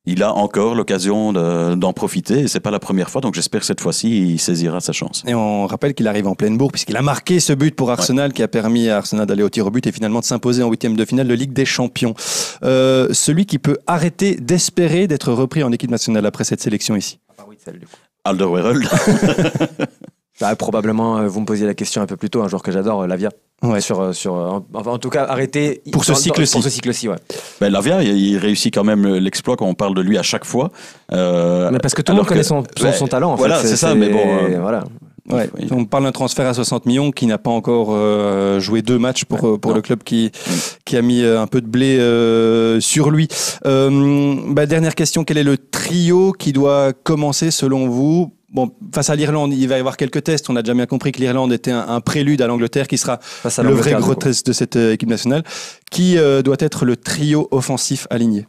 il a encore l'occasion d'en profiter et c'est pas la première fois donc j'espère que cette fois-ci il saisira sa chance. Et on rappelle qu'il arrive en pleine bourre puisqu'il a marqué ce but pour Arsenal qui a permis à Arsenal d'aller au tir au but et finalement de s'imposer en huitième de finale de Ligue des Champions. Euh, celui qui peut arrêter d'espérer d'être repris en équipe nationale après cette sélection ici. Ah bah Alderweireld. Bah, probablement, euh, vous me posiez la question un peu plus tôt, un joueur que j'adore, euh, Lavia. Ouais. Sur, euh, sur, en, tout cas, arrêter. Pour ce cycle-ci. cycle ouais. Ben, Lavia, il, réussit quand même l'exploit quand on parle de lui à chaque fois. mais parce que tout le monde connaît son, talent, en voilà, c'est ça, mais bon. voilà. on parle d'un transfert à 60 millions qui n'a pas encore joué deux matchs pour, pour le club qui, qui a mis un peu de blé sur lui. Bah, dernière question, quel est le trio qui doit commencer selon vous Bon, face à l'Irlande, il va y avoir quelques tests. On a déjà bien compris que l'Irlande était un, prélude à l'Angleterre, qui sera le vrai gros de cette euh, équipe nationale. Qui euh, doit être le trio offensif aligné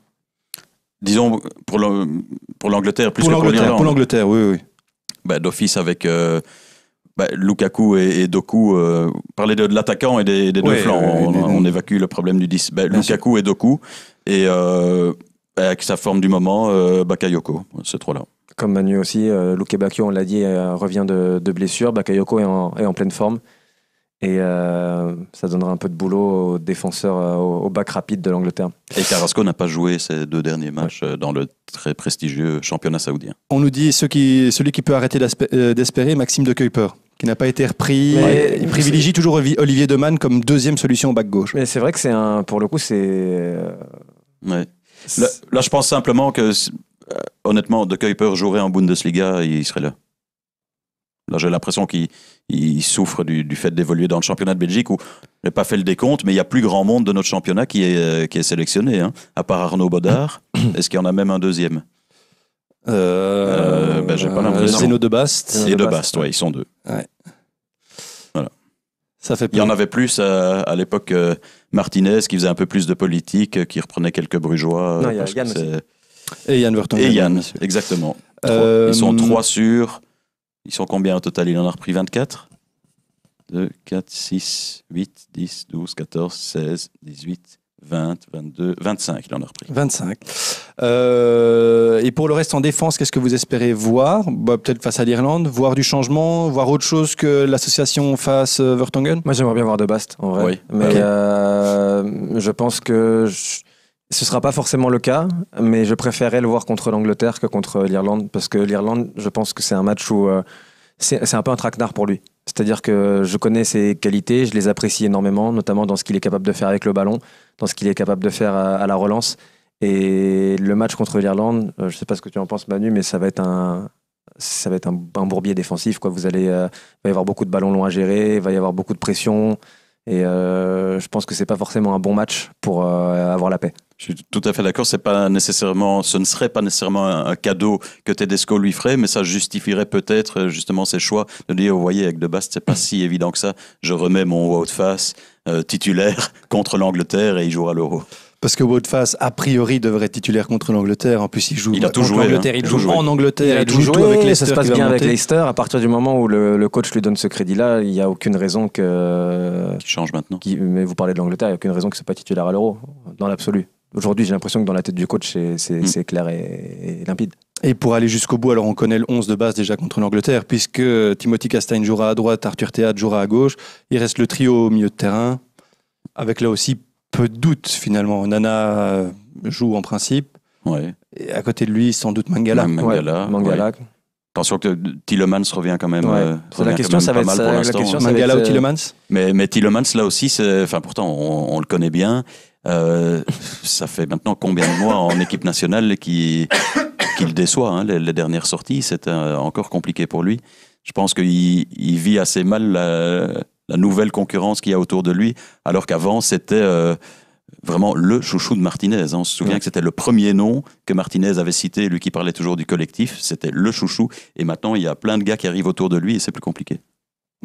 Disons pour l'Angleterre plus que pour l'Irlande. Pour l'Angleterre, oui, bah, D'office avec euh, bah, Lukaku et, Doku. parler de, l'attaquant et des, deux flancs, on, évacue le problème du 10. Bah, Lukaku et Doku. Et avec sa forme du moment, Bakayoko, ces trois-là. Comme Manu aussi, euh, Luke Bakio, on l'a dit, euh, revient de, blessure. Bakayoko est en, pleine forme. Et euh, ça donnera un peu de boulot aux défenseurs, au, bac rapide de l'Angleterre. Et Carrasco n'a pas joué ces deux derniers matchs dans le très prestigieux championnat saoudien. On nous dit ce qui, celui qui peut arrêter d'espérer, Maxime de Kuyper, qui n'a pas été repris. il privilégie toujours Olivier demann comme deuxième solution au bac gauche. Mais c'est vrai que c'est un. Pour le coup, c'est. là, je pense simplement que euh, honnêtement, De Kuyper, jouerait en Bundesliga, il serait là. Là, j'ai l'impression qu'il souffre du, fait d'évoluer dans le championnat de Belgique où je n'ai pas fait le décompte, mais il y a plus grand monde de notre championnat qui est, euh, qui est sélectionné, hein, à part Arnaud Bodard. Est-ce qu'il y en a même un deuxième euh, euh, ben, pas l'impression. Bast. Euh, Et de Bast, oui, ils sont deux. Ça fait Il y en avait plus à, l'époque Martinez qui faisait un peu plus de politique, qui reprenait quelques brugeois. Non, il y a et Yann Vertonghen. Et Yann, exactement. Ils sont 3 euh, sur. Ils sont combien au total Il en a repris 24 2, 4, 6, 8, 10, 12, 14, 16, 18, 20, 22, 25, il en a repris. 25. Euh, et pour le reste en défense, qu'est-ce que vous espérez voir bah, Peut-être face à l'Irlande, voir du changement, voir autre chose que l'association face euh, Vertonghen Moi j'aimerais bien voir De Bast en vrai. Mais je pense que... Ce ne sera pas forcément le cas, mais je préférerais le voir contre l'Angleterre que contre l'Irlande, parce que l'Irlande, je pense que c'est un match où euh, c'est un peu un traquenard pour lui. C'est-à-dire que je connais ses qualités, je les apprécie énormément, notamment dans ce qu'il est capable de faire avec le ballon, dans ce qu'il est capable de faire à, la relance. Et le match contre l'Irlande, euh, je ne sais pas ce que tu en penses Manu, mais ça va être un, ça va être un, bourbier défensif. Quoi. Vous allez, il euh, va y avoir beaucoup de ballons longs à gérer, il va y avoir beaucoup de pression. Et je pense que ce n'est pas forcément un bon match pour avoir la paix. Je suis tout à fait d'accord. C'est pas nécessairement, ce ne serait pas nécessairement un, cadeau que Tedesco lui ferait, mais ça justifierait peut-être euh, justement ses choix de dire, vous voyez, avec De Bast, c'est pas si évident que ça. Je remets mon haut euh, titulaire contre l'Angleterre et il jouera l'Euro. Parce que Woodface, a priori, devrait être titulaire contre l'Angleterre. En plus, il joue il a hein. l'Angleterre. Il, joue en Angleterre. Il, joue avec Leicester. Ça se passe bien avec Leicester. À partir du moment où le, coach lui donne ce crédit-là, il n'y a aucune raison que. change maintenant. mais vous parlez de l'Angleterre, il n'y a aucune raison que ce soit pas titulaire à l'Euro, dans l'absolu. Aujourd'hui, j'ai l'impression que dans la tête du coach, c'est mm. clair et, limpide. Et pour aller jusqu'au bout, alors on connaît le 11 de base déjà contre l'Angleterre, puisque Timothy Castagne jouera à droite, Arthur Théâtre jouera à gauche. Il reste le trio au milieu de terrain, avec là aussi peu de doutes finalement. Nana euh, joue en principe. Ouais. Et à côté de lui, sans doute Mangala. Mangala. Mangala. Attention que Tillemans revient quand même. Euh, la question, ça va mal ça, pour l'instant. Mangala ou euh, Tillemans mais, mais Tillemans, là aussi, enfin, pourtant, on le connaît bien. Euh, ça fait maintenant combien de mois en équipe nationale qu'il déçoit hein, les, dernières sorties C'est euh, encore compliqué pour lui. Je pense qu'il vit assez mal la, nouvelle concurrence qu'il y a autour de lui, alors qu'avant, c'était euh, vraiment le chouchou de Martinez. Hein. On se souvient que c'était le premier nom que Martinez avait cité, lui qui parlait toujours du collectif, c'était le chouchou. Et maintenant, il y a plein de gars qui arrivent autour de lui et c'est plus compliqué.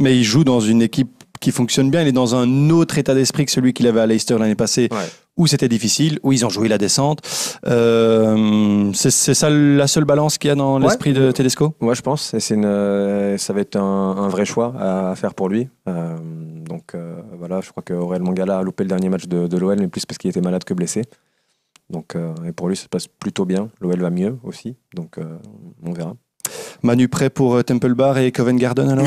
Mais il joue dans une équipe qui fonctionne bien. Il est dans un autre état d'esprit que celui qu'il avait à Leicester l'année passée, où c'était difficile, où ils ont joué la descente. Euh, c'est ça la seule balance qu'il y a dans l'esprit de Tedesco Moi, je pense. Et euh, ça va être un, vrai choix à, faire pour lui. Euh, donc voilà, je crois que Mangala a loupé le dernier match de, l'OL, mais plus parce qu'il était malade que blessé. Donc, et pour lui, ça se passe plutôt bien. L'OL va mieux aussi. Donc on verra. Manu prêt pour euh, Temple Bar et Covent Garden alors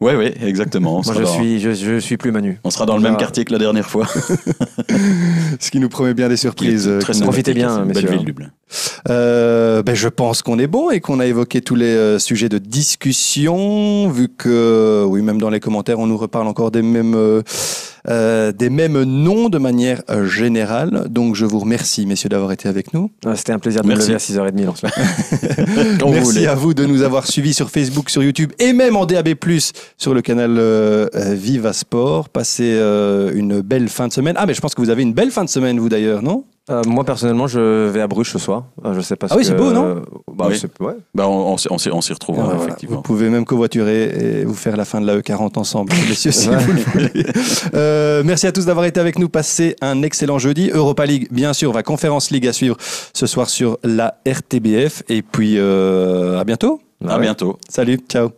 Oui, oui, exactement. Moi, je, suis, je, suis plus Manu. On sera dans le même quartier que la dernière fois. Ce qui nous promet bien des surprises. Euh, Profitez bien, messieurs. Euh, ben je pense qu'on est bon et qu'on a évoqué tous les euh, sujets de discussion, vu que, oui, même dans les commentaires, on nous reparle encore des mêmes, euh, euh des mêmes noms de manière euh, générale. Donc, je vous remercie, messieurs, d'avoir été avec nous. Ah, c'était un plaisir de vous lever à 6h30 Merci à vous de nous avoir suivis sur Facebook, sur YouTube et même en DAB+, sur le canal Viva Sport. Passez une belle fin de semaine. Ah, mais je pense que vous avez une belle fin de semaine, vous d'ailleurs, non euh, moi personnellement, je vais à Bruges ce soir. Euh, je sais pas. Ah oui, c'est beau, non bah, oui. Bah, on, on, s'y retrouve. effectivement. Vous pouvez même covoiturer et vous faire la fin de la E40 ensemble, messieurs, si vous le voulez. Euh, merci à tous d'avoir été avec nous. Passez un excellent jeudi. Europa League, bien sûr, va Conférence League à suivre ce soir sur la RTBF. Et puis à bientôt. à bientôt. Salut, ciao.